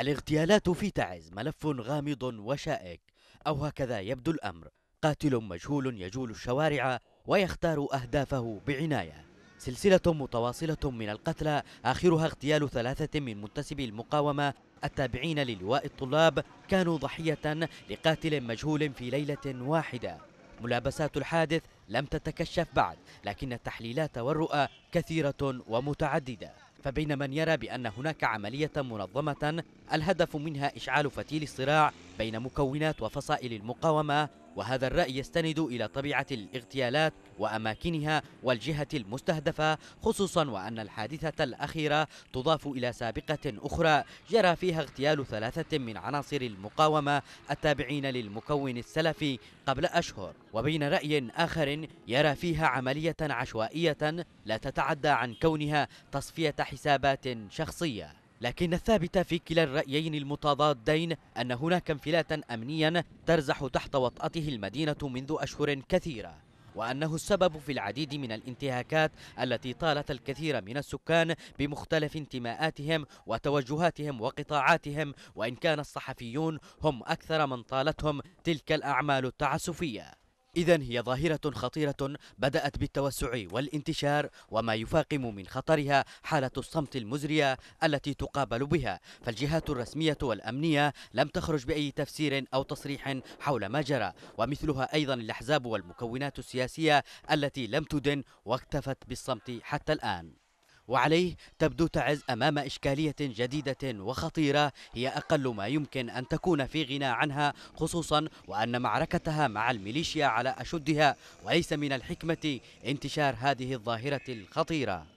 الاغتيالات في تعز ملف غامض وشائك أو هكذا يبدو الأمر قاتل مجهول يجول الشوارع ويختار أهدافه بعناية سلسلة متواصلة من القتلى آخرها اغتيال ثلاثة من منتسبي المقاومة التابعين للواء الطلاب كانوا ضحية لقاتل مجهول في ليلة واحدة ملابسات الحادث لم تتكشف بعد لكن التحليلات والرؤى كثيرة ومتعددة فبين من يرى بأن هناك عملية منظمة الهدف منها إشعال فتيل الصراع بين مكونات وفصائل المقاومة وهذا الرأي يستند إلى طبيعة الاغتيالات وأماكنها والجهة المستهدفة خصوصا وأن الحادثة الأخيرة تضاف إلى سابقة أخرى جرى فيها اغتيال ثلاثة من عناصر المقاومة التابعين للمكون السلفي قبل أشهر وبين رأي آخر يرى فيها عملية عشوائية لا تتعدى عن كونها تصفية حسابات شخصية لكن الثابت في كلا الرأيين المتضادين أن هناك انفلاتا أمنيا ترزح تحت وطأته المدينة منذ أشهر كثيرة وأنه السبب في العديد من الانتهاكات التي طالت الكثير من السكان بمختلف انتماءاتهم وتوجهاتهم وقطاعاتهم وإن كان الصحفيون هم أكثر من طالتهم تلك الأعمال التعسفية إذا هي ظاهرة خطيرة بدأت بالتوسع والانتشار وما يفاقم من خطرها حالة الصمت المزرية التي تقابل بها فالجهات الرسمية والأمنية لم تخرج بأي تفسير أو تصريح حول ما جرى ومثلها أيضا الأحزاب والمكونات السياسية التي لم تدن واكتفت بالصمت حتى الآن وعليه تبدو تعز أمام إشكالية جديدة وخطيرة هي أقل ما يمكن أن تكون في غنى عنها خصوصا وأن معركتها مع الميليشيا على أشدها وليس من الحكمة انتشار هذه الظاهرة الخطيرة